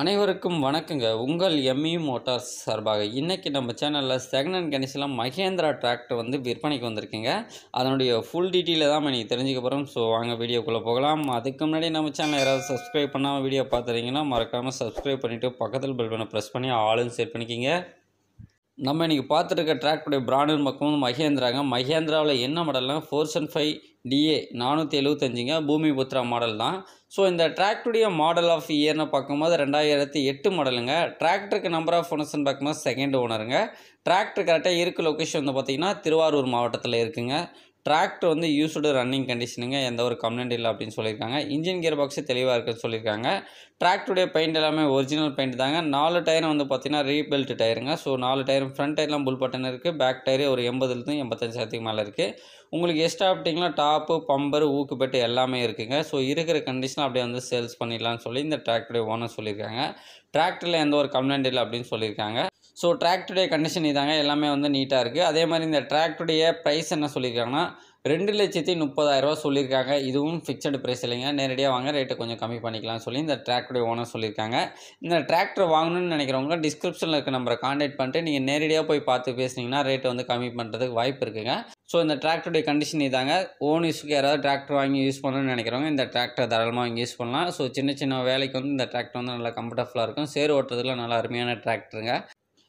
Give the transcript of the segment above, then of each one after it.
அனைவருக்கும் வணக்கங்க உங்கள் எம்இ மோட்டார்ஸ் e சார்பாக இன்றைக்கி நம்ம சேனலில் செகண்ட் ஹேண்ட் கண்டிஷனில் மகேந்திரா டிராக்டர் வந்து விற்பனைக்கு வந்திருக்கீங்க அதனுடைய ஃபுல் டீட்டெயிலில் தான் நீங்கள் தெரிஞ்சுக்க போகிறோம் ஸோ வாங்க வீடியோக்குள்ளே போகலாம் அதுக்கு முன்னாடி நம்ம சேனல் யாராவது சப்ஸ்கிரைப் பண்ணாமல் வீடியோ பார்த்துறீங்கன்னா மறக்காமல் சப்ஸ்கிரைப் பண்ணிவிட்டு பக்கத்தில் பெல் பண்ண ப்ரெஸ் பண்ணி ஆளுன்னு சேர் பண்ணிக்கிங்க நம்ம இன்றைக்கி பார்த்துருக்க டிராக்டருடைய பிராண்டும் பக்கமும் மகேந்திராங்க மகேந்திராவில் என்ன மாடல்னா ஃபோர் சென் ஃபைவ் டிஏ நானூற்றி எழுவத்தஞ்சுங்க பூமி புத்திரா மாடல் தான் ஸோ இந்த ட்ராக்டருடைய மாடல் ஆஃப் இயர்னு பார்க்கும்போது ரெண்டாயிரத்தி எட்டு மாடலுங்க டிராக்டருக்கு நம்பர் ஆஃப் ஃபோனஸ்னு பார்க்கும்போது செகண்ட் ஓனருங்க டிராக்டர் கரெக்டாக இருக்க லொக்கேஷன் வந்து பார்த்திங்கன்னா திருவாரூர் மாவட்டத்தில் இருக்குங்க ட்ராக்ட் வந்து யூஸ்டு ரன்னிங் கண்டிஷனுங்க எந்த ஒரு கம்ப்ளைண்ட் இல்லை அப்படின்னு சொல்லியிருக்காங்க இன்ஜின் கியர் பாக்ஸு தெளிவாக இருக்குன்னு சொல்லியிருக்காங்க டிராக்டருடைய பெயிண்ட் எல்லாமே ஒரிஜினல் பெயிண்ட் தாங்க நாலு டயரும் வந்து பார்த்திங்கன்னா ரீபெல்ட் டயருங்க ஸோ நாலு டயரும் ஃப்ரண்ட் டயர்லாம் புல் பட்டன் இருக்குது பேக் டயரு ஒரு எண்பதுலேருந்து எண்பத்தஞ்சாயிரத்துக்கு மேலே இருக்குது உங்களுக்கு எக்ஸ்ட்ரா ஆப்டிங்லாம் டாப்பு பம்பர் ஊக்குப்பெட்டு எல்லாமே இருக்குங்க ஸோ இருக்கிற கண்டிஷன் அப்படியே வந்து சேல்ஸ் பண்ணிடலாம்னு சொல்லி இந்த ட்ராக்டுடைய ஓனர் சொல்லியிருக்காங்க ட்ராக்டரில் எந்த ஒரு கம்ப்ளைண்ட் இல்லை அப்படின்னு சொல்லியிருக்காங்க ஸோ ட்ராக்டருடைய கண்டிஷன் இதாங்க எல்லாமே வந்து நீட்டாக இருக்குது அதே மாதிரி இந்த ட்ராக்டுடைய ப்ரைஸ் என்ன சொல்லியிருக்காங்கன்னா ரெண்டு லட்சத்தி முப்பதாயிரரூவா சொல்லியிருக்காங்க இதுவும் ஃபிக்ஸடு ப்ரைஸ் இல்லைங்க நேரடியாக வாங்க ரேட்டை கொஞ்சம் கம்மி பண்ணிக்கலாம் சொல்லி இந்த டிராக்டருடைய ஓனர் சொல்லியிருக்காங்க இந்த டிராக்டர் வாங்கணும்னு நினைக்கிறவங்க டிஸ்கிரிப்ஷனில் இருக்க நம்பரை காண்டாக்ட் பண்ணிட்டு நீங்கள் நேரடியாக போய் பார்த்து பேசுனீங்கன்னா ரேட்டை வந்து கம்மி பண்ணுறதுக்கு வாய்ப்பு இருக்குங்க ஸோ இந்த டிராக்டருடைய கண்டிஷன் இதாங்க ஓன் யூஸ்க்கு யாராவது டிராக்டர் வாங்கி யூஸ் பண்ணணும்னு நினைக்கிறவங்க இந்த டிராக்டர் தாராளமாக வாங்கி யூஸ் பண்ணலாம் ஸோ சின்ன சின்ன வேலைக்கு வந்து இந்த டிராக்டர் வந்து நல்லா கம்ஃபர்டபுளாக இருக்கும் சேர் ஓட்டுறதுல நல்லா அருமையான டிராக்டருங்க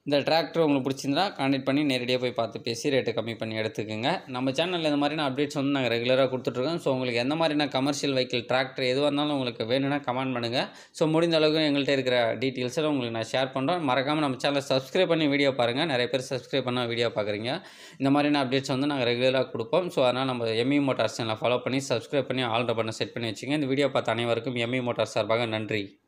இந்த டிராக்டர் உங்களுக்கு பிடிச்சிருந்தா கான்டெக்ட் பண்ணி நேரடியாக போய் பார்த்து பேசி ரேட்டு கம்மி பண்ணி எடுத்துக்கோங்க நம்ம சேனலில் இந்த மாதிரியான அப்டேட்ஸ் வந்து நாங்கள் ரெகுலராக கொடுத்துட்ருக்கோம் ஸோ உங்களுக்கு எந்த மாதிரினா கமர்ஷியல் வெஹிக்கிள் டிராக்டர் எதுவாக இருந்தாலும் உங்களுக்கு வேணும்னா கமெண்ட் பண்ணுங்கள் ஸோ முடிந்த அளவுக்கு எங்கள்கிட்ட இருக்கிற டீட்டெயில்ஸில் உங்களுக்கு நான் ஷேர் பண்ணுறோம் மறக்காமல் நம்ம சேனலில் சப்ஸ்கிரைப் பண்ணி வீடியோ பாருங்கள் நிறைய பேர் சப்ஸ்கிரைப் பண்ண வீடியோ பார்க்குறீங்க இந்த மாதிரியான அப்டேட்ஸ் வந்து நாங்கள் ரெகுலராக கொடுப்போம் ஸோ அதனால் நம்ம எம்இ மோட்டார்ஸ் சேனலை ஃபாலோ பண்ணி சப்ஸ்கிரைப் பண்ணி ஆல்ரெட் பண்ண செட் பண்ணி வச்சுங்க இந்த வீடியோ பார்த்த அனைவருக்கும் எம்இ மோட்டார் e சார்பாக நன்றி